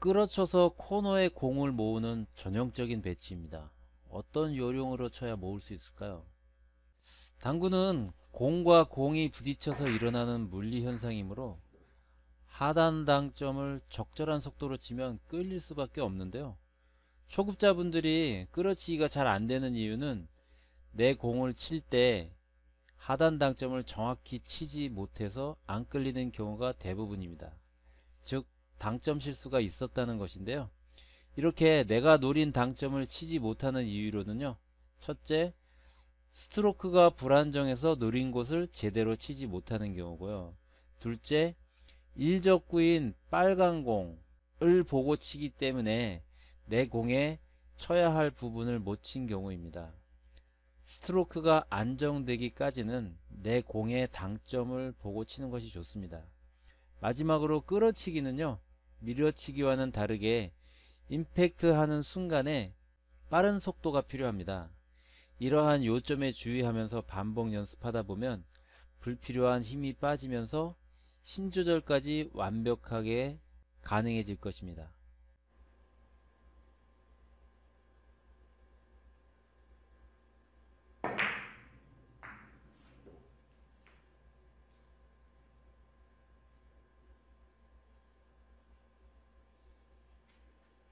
끌어쳐서 코너에 공을 모으는 전형적인 배치입니다. 어떤 요령으로 쳐야 모을 수 있을까요? 당구는 공과 공이 부딪혀서 일어나는 물리현상이므로 하단 당점을 적절한 속도로 치면 끌릴 수밖에 없는데요. 초급자분들이 끌어치기가 잘 안되는 이유는 내 공을 칠 때 하단 당점을 정확히 치지 못해서 안 끌리는 경우가 대부분입니다. 즉 당점 실수가 있었다는 것인데요. 이렇게 내가 노린 당점을 치지 못하는 이유로는요. 첫째, 스트로크가 불안정해서 노린 곳을 제대로 치지 못하는 경우고요. 둘째, 일적구인 빨간 공을 보고 치기 때문에 내 공에 쳐야 할 부분을 못 친 경우입니다. 스트로크가 안정되기까지는 내 공의 당점을 보고 치는 것이 좋습니다. 마지막으로 끌어치기는요. 밀어치기와는 다르게 임팩트하는 순간에 빠른 속도가 필요합니다. 이러한 요점에 주의하면서 반복 연습하다 보면 불필요한 힘이 빠지면서 힘 조절까지 완벽하게 가능해질 것입니다.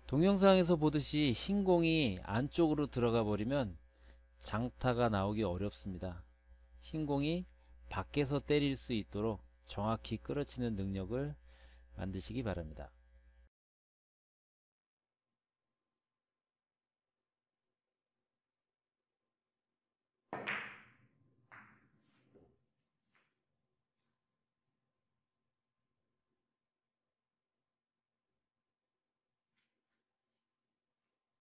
동영상에서 보듯이 흰 공이 안쪽으로 들어가 버리면 장타가 나오기 어렵습니다. 흰 공이 밖에서 때릴 수 있도록 정확히 끌어치는 능력을 만드시기 바랍니다.